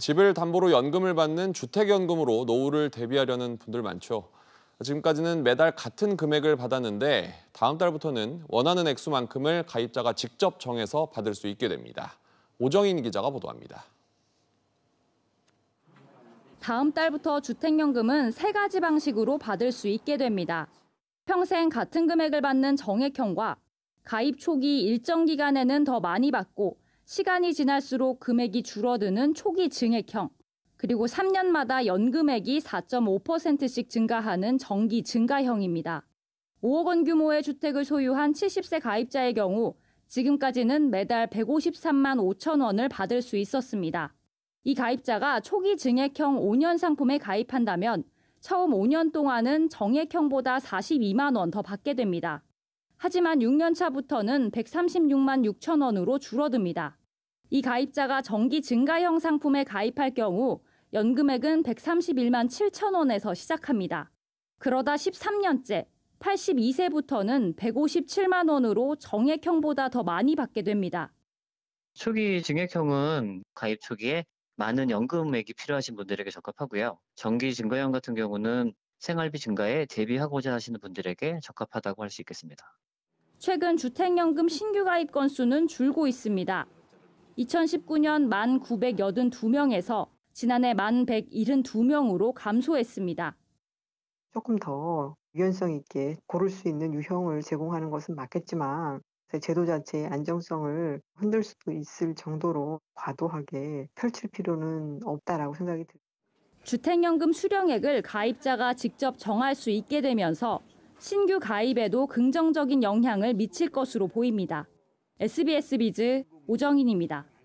집을 담보로 연금을 받는 주택연금으로 노후를 대비하려는 분들 많죠. 지금까지는 매달 같은 금액을 받았는데 다음 달부터는 원하는 액수만큼을 가입자가 직접 정해서 받을 수 있게 됩니다. 오정인 기자가 보도합니다. 다음 달부터 주택연금은 세 가지 방식으로 받을 수 있게 됩니다. 평생 같은 금액을 받는 정액형과 가입 초기 일정 기간에는 더 많이 받고 시간이 지날수록 금액이 줄어드는 초기 증액형, 그리고 3년마다 연금액이 4.5%씩 증가하는 정기 증가형입니다. 5억 원 규모의 주택을 소유한 70세 가입자의 경우 지금까지는 매달 153만 5천 원을 받을 수 있었습니다. 이 가입자가 초기 증액형 5년 상품에 가입한다면 처음 5년 동안은 정액형보다 42만 원 더 받게 됩니다. 하지만 6년 차부터는 136만 6천 원으로 줄어듭니다. 이 가입자가 정기 증가형 상품에 가입할 경우 연금액은 131만 7천 원에서 시작합니다. 그러다 13년째 82세부터는 157만 원으로 정액형보다 더 많이 받게 됩니다. 초기 증액형은 가입 초기에 많은 연금액이 필요하신 분들에게 적합하고요. 정기 증가형 같은 경우는 생활비 증가에 대비하고자 하시는 분들에게 적합하다고 할 수 있겠습니다. 최근 주택연금 신규 가입 건수는 줄고 있습니다. 2019년 1만 982명에서 지난해 1만 172명으로 감소했습니다. 조금 더 유연성 있게 고를 수 있는 유형을 제공하는 것은 맞겠지만 제도 자체의 안정성을 흔들 수도 있을 정도로 과도하게 펼칠 필요는 없다라고 생각이 듭니다. 주택연금 수령액을 가입자가 직접 정할 수 있게 되면서 신규 가입에도 긍정적인 영향을 미칠 것으로 보입니다. SBS 비즈 오정인입니다.